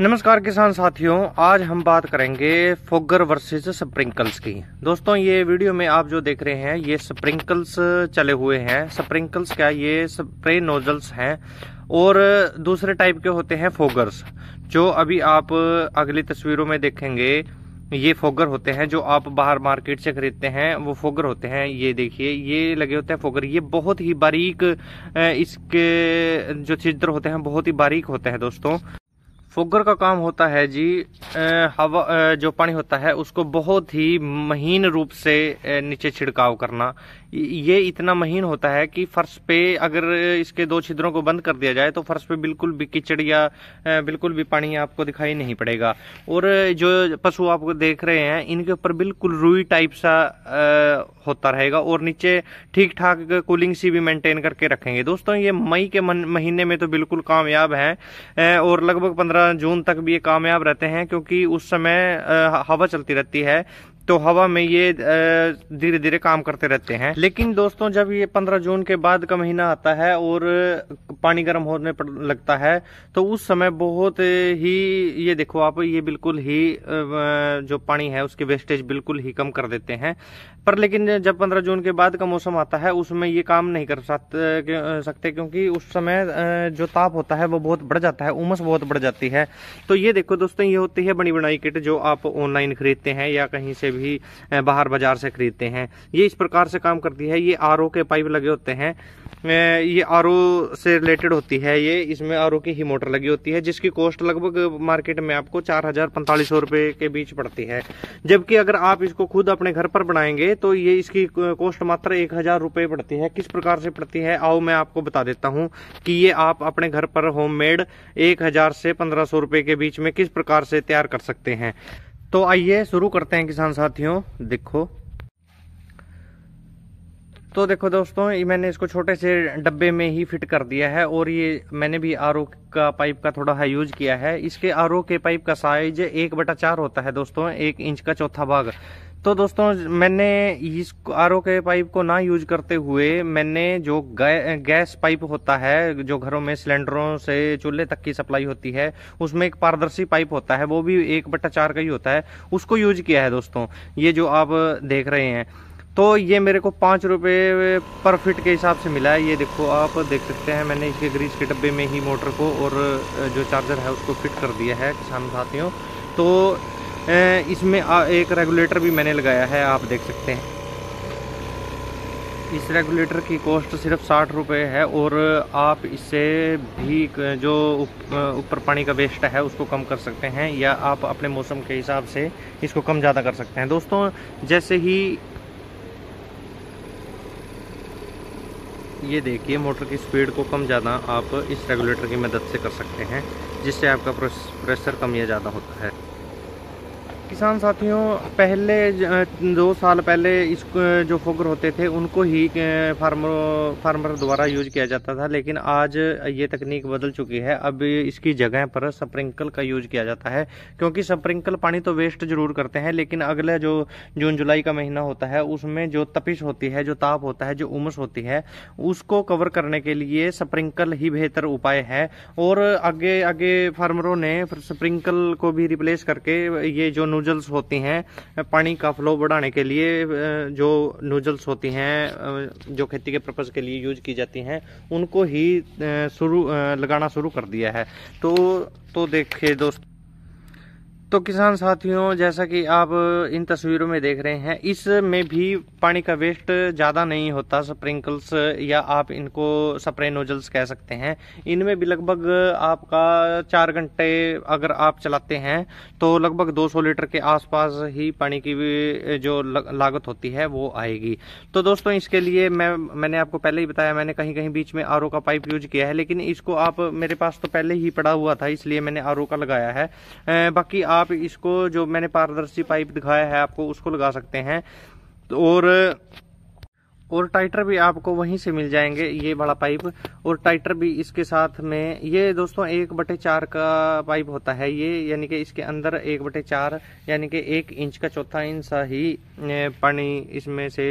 नमस्कार किसान साथियों आज हम बात करेंगे फोगर वर्सेस स्प्रिंकल्स की दोस्तों ये वीडियो में आप जो देख रहे हैं ये स्प्रिंकल्स चले हुए हैं स्प्रिंकल्स क्या ये स्प्रे नोजल्स हैं और दूसरे टाइप के होते हैं फोगर्स जो अभी आप अगली तस्वीरों में देखेंगे ये फोगर होते हैं जो आप बाहर मार्केट से खरीदते हैं वो फोगर होते हैं ये देखिए ये लगे होते हैं फोगर ये बहुत ही बारीक इसके जो छिद्र होते हैं बहुत ही बारीक होते हैं दोस्तों फोगर का काम होता है जी हवा जो पानी होता है उसको बहुत ही महीन रूप से नीचे छिड़काव करना ये इतना महीन होता है कि फर्श पे अगर इसके दो छिद्रों को बंद कर दिया जाए तो फर्श पे बिल्कुल भी कीचड़ या बिल्कुल भी पानी आपको दिखाई नहीं पड़ेगा और जो पशु आपको देख रहे हैं इनके ऊपर बिल्कुल रुई टाइप सा होता रहेगा और नीचे ठीक ठाक कूलिंग सी भी मेंटेन करके रखेंगे दोस्तों ये मई के महीने में तो बिल्कुल कामयाब हैं और लगभग पंद्रह जून तक भी ये कामयाब रहते हैं क्योंकि उस समय हवा चलती रहती है तो हवा में ये धीरे धीरे काम करते रहते हैं लेकिन दोस्तों जब ये 15 जून के बाद का महीना आता है और पानी गर्म होने पर लगता है तो उस समय बहुत ही ये देखो आप ये बिल्कुल ही जो पानी है उसके वेस्टेज बिल्कुल ही कम कर देते हैं पर लेकिन जब 15 जून के बाद का मौसम आता है उसमें ये काम नहीं कर सकते क्योंकि उस समय जो ताप होता है वो बहुत बढ़ जाता है उमस बहुत बढ़ जाती है तो ये देखो दोस्तों ये होती है बनी बनाई किट जो आप ऑनलाइन खरीदते हैं या कहीं से भी बाहर बाजार से खरीदते हैं ये इस प्रकार से काम करती है ये आर के पाइप लगे होते हैं ये आर से रिलेटेड होती है ये इसमें आर की ही मोटर लगी होती है जिसकी कॉस्ट लगभग मार्केट में आपको चार हजार पैंतालीस सौ रुपये के बीच पड़ती है जबकि अगर आप इसको खुद अपने घर पर बनाएंगे तो ये इसकी कॉस्ट मात्र एक हजार रुपये पड़ती है किस प्रकार से पड़ती है आओ मैं आपको बता देता हूँ कि ये आप अपने घर पर होममेड एक हजार से पंद्रह सौ के बीच में किस प्रकार से तैयार कर सकते हैं तो आइए शुरू करते हैं किसान साथियों देखो तो देखो दोस्तों ये मैंने इसको छोटे से डब्बे में ही फिट कर दिया है और ये मैंने भी आर का पाइप का थोड़ा है यूज किया है इसके आर के पाइप का साइज एक बटा चार होता है दोस्तों एक इंच का चौथा भाग तो दोस्तों मैंने इस आर के पाइप को ना यूज करते हुए मैंने जो गै, गैस पाइप होता है जो घरों में सिलेंडरों से चूल्हे तक की सप्लाई होती है उसमें एक पारदर्शी पाइप होता है वो भी एक बट्टा चार का ही होता है उसको यूज किया है दोस्तों ये जो आप देख रहे हैं तो ये मेरे को पाँच रुपये पर फिट के हिसाब से मिला है ये देखो आप देख सकते हैं मैंने इसके ग्रीस के डब्बे में ही मोटर को और जो चार्जर है उसको फिट कर दिया है किसान साथियों तो इसमें एक रेगुलेटर भी मैंने लगाया है आप देख सकते हैं इस रेगुलेटर की कॉस्ट सिर्फ साठ रुपये है और आप इससे भी जो ऊपर उप, पानी का वेस्ट है उसको कम कर सकते हैं या आप अपने मौसम के हिसाब से इसको कम ज़्यादा कर सकते हैं दोस्तों जैसे ही ये देखिए मोटर की स्पीड को कम ज़्यादा आप इस रेगुलेटर की मदद से कर सकते हैं जिससे आपका प्रेशर कम या ज़्यादा होता है किसान साथियों पहले दो साल पहले इस जो फोगर होते थे उनको ही फार्मर फार्मर द्वारा यूज किया जाता था लेकिन आज ये तकनीक बदल चुकी है अब इसकी जगह पर स्प्रिंकल का यूज किया जाता है क्योंकि स्प्रिंकल पानी तो वेस्ट जरूर करते हैं लेकिन अगला जो जून जुलाई का महीना होता है उसमें जो तपिश होती है जो ताप होता है जो उमस होती है उसको कवर करने के लिए स्प्रिंकल ही बेहतर उपाय है और आगे आगे फार्मरों ने स्प्रिंकल को भी रिप्लेस करके ये जो नूजल्स होती हैं पानी का फ्लो बढ़ाने के लिए जो नूजल्स होती हैं जो खेती के पर्पज़ के लिए यूज की जाती हैं उनको ही शुरू लगाना शुरू कर दिया है तो तो देखिए दोस्त तो किसान साथियों जैसा कि आप इन तस्वीरों में देख रहे हैं इसमें भी पानी का वेस्ट ज़्यादा नहीं होता स्प्रिंकल्स या आप इनको स्प्रे नोजल्स कह सकते हैं इनमें भी लगभग आपका चार घंटे अगर आप चलाते हैं तो लगभग 200 लीटर के आसपास ही पानी की भी जो लागत होती है वो आएगी तो दोस्तों इसके लिए मैं मैंने आपको पहले ही बताया मैंने कहीं कहीं बीच में आर का पाइप यूज किया है लेकिन इसको आप मेरे पास तो पहले ही पड़ा हुआ था इसलिए मैंने आर का लगाया है बाकी आप आप इसको जो मैंने पारदर्शी पाइप दिखाया है आपको उसको लगा सकते हैं और और टाइटर भी आपको वहीं से मिल जाएंगे ये बड़ा पाइप और टाइटर भी इसके साथ में ये दोस्तों एक बटे चार का पाइप होता है ये यानी कि इसके अंदर एक बटे चार यानी कि एक इंच का चौथा इंच सा ही पानी इसमें से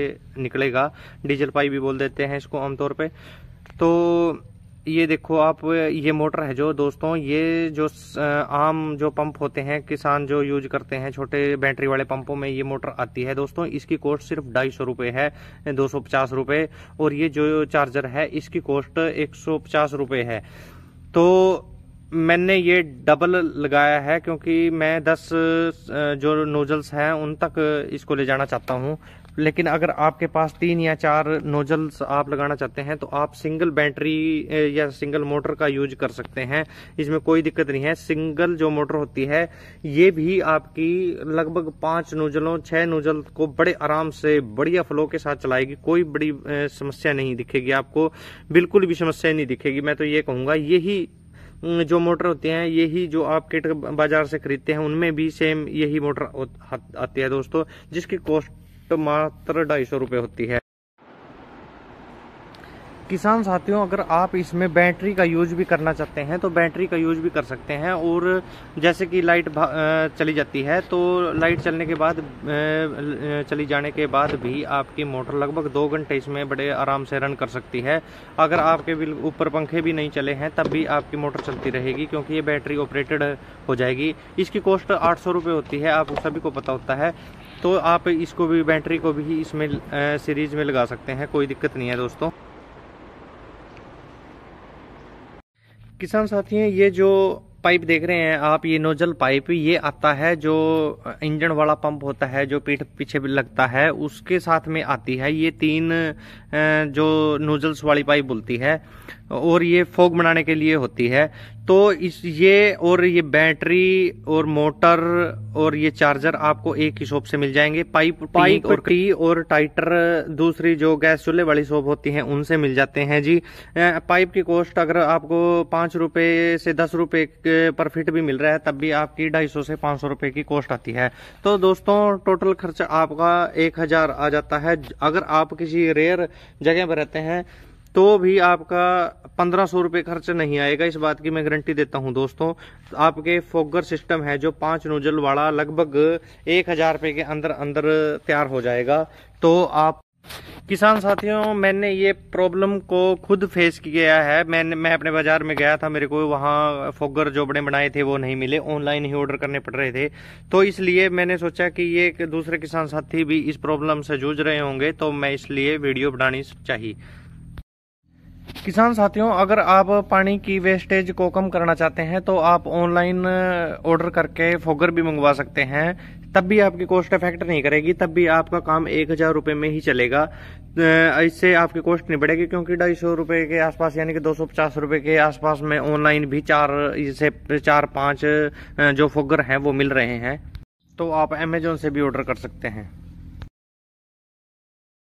निकलेगा डीजल पाइप भी बोल देते हैं इसको आमतौर पे तो ये देखो आप ये मोटर है जो दोस्तों ये जो आम जो पंप होते हैं किसान जो यूज करते हैं छोटे बैटरी वाले पंपों में ये मोटर आती है दोस्तों इसकी कॉस्ट सिर्फ ढाई सौ रुपये है दो सौ पचास रुपये और ये जो चार्जर है इसकी कॉस्ट एक सौ पचास रुपये है तो मैंने ये डबल लगाया है क्योंकि मैं 10 जो नोजल्स हैं उन तक इसको ले जाना चाहता हूँ लेकिन अगर आपके पास तीन या चार नोजल्स आप लगाना चाहते हैं तो आप सिंगल बैटरी या सिंगल मोटर का यूज कर सकते हैं इसमें कोई दिक्कत नहीं है सिंगल जो मोटर होती है ये भी आपकी लगभग पाँच नोजलों छः नोजल को बड़े आराम से बढ़िया फ्लो के साथ चलाएगी कोई बड़ी समस्या नहीं दिखेगी आपको बिल्कुल भी समस्या नहीं दिखेगी मैं तो ये कहूँगा यही जो मोटर होते हैं यही जो आप किट बाजार से खरीदते हैं उनमें भी सेम यही मोटर आती है दोस्तों जिसकी कॉस्ट मात्र ढाई सौ रुपये होती है किसान साथियों अगर आप इसमें बैटरी का यूज भी करना चाहते हैं तो बैटरी का यूज भी कर सकते हैं और जैसे कि लाइट चली जाती है तो लाइट चलने के बाद चली जाने के बाद भी आपकी मोटर लगभग दो घंटे इसमें बड़े आराम से रन कर सकती है अगर आपके ऊपर पंखे भी नहीं चले हैं तब भी आपकी मोटर चलती रहेगी क्योंकि ये बैटरी ऑपरेटेड हो जाएगी इसकी कॉस्ट आठ सौ होती है आप सभी को पता होता है तो आप इसको भी बैटरी को भी इसमें सीरीज में लगा सकते हैं कोई दिक्कत नहीं है दोस्तों किसान साथी हैं ये जो पाइप देख रहे हैं आप ये नोजल पाइप ये आता है जो इंजन वाला पंप होता है जो पीठ पीछे लगता है उसके साथ में आती है ये तीन जो नोजल्स वाली पाइप बोलती है और ये फोग बनाने के लिए होती है तो इस ये और ये बैटरी और मोटर और ये चार्जर आपको एक ही शॉप से मिल जाएंगे पाइप पाइप और टी और टाइटर दूसरी जो गैस चूल्हे वाली शॉप होती हैं उनसे मिल जाते हैं जी पाइप की कॉस्ट अगर आपको पाँच रुपये से दस रुपये पर फिट भी मिल रहा है तब भी आपकी ढाई सौ से पाँच सौ की कॉस्ट आती है तो दोस्तों टोटल खर्चा आपका एक हज़ार आ जाता है अगर आप किसी रेयर जगह पर रहते हैं तो भी आपका पंद्रह सौ रुपये खर्च नहीं आएगा इस बात की मैं गारंटी देता हूं दोस्तों आपके फोगर सिस्टम है जो पांच नोजल वाला लगभग एक हजार रुपये के अंदर अंदर तैयार हो जाएगा तो आप किसान साथियों मैंने ये प्रॉब्लम को खुद फेस किया है मैंने मैं अपने बाजार में गया था मेरे को वहाँ फोगर जो बड़े बनाए थे वो नहीं मिले ऑनलाइन ही ऑर्डर करने पड़ रहे थे तो इसलिए मैंने सोचा कि ये दूसरे किसान साथी भी इस प्रॉब्लम से जूझ रहे होंगे तो मैं इसलिए वीडियो बनानी चाहिए किसान साथियों अगर आप पानी की वेस्टेज को कम करना चाहते हैं तो आप ऑनलाइन ऑर्डर करके फोगर भी मंगवा सकते हैं तब भी आपकी कॉस्ट इफेक्ट नहीं करेगी तब भी आपका काम एक हजार रुपये में ही चलेगा इससे आपकी कॉस्ट नहीं बढ़ेगी क्योंकि ढाई सौ रुपये के आसपास यानी कि दो सौ पचास रुपये के आसपास में ऑनलाइन भी चार से चार पाँच जो फोगर हैं वो मिल रहे हैं तो आप अमेजोन से भी ऑर्डर कर सकते हैं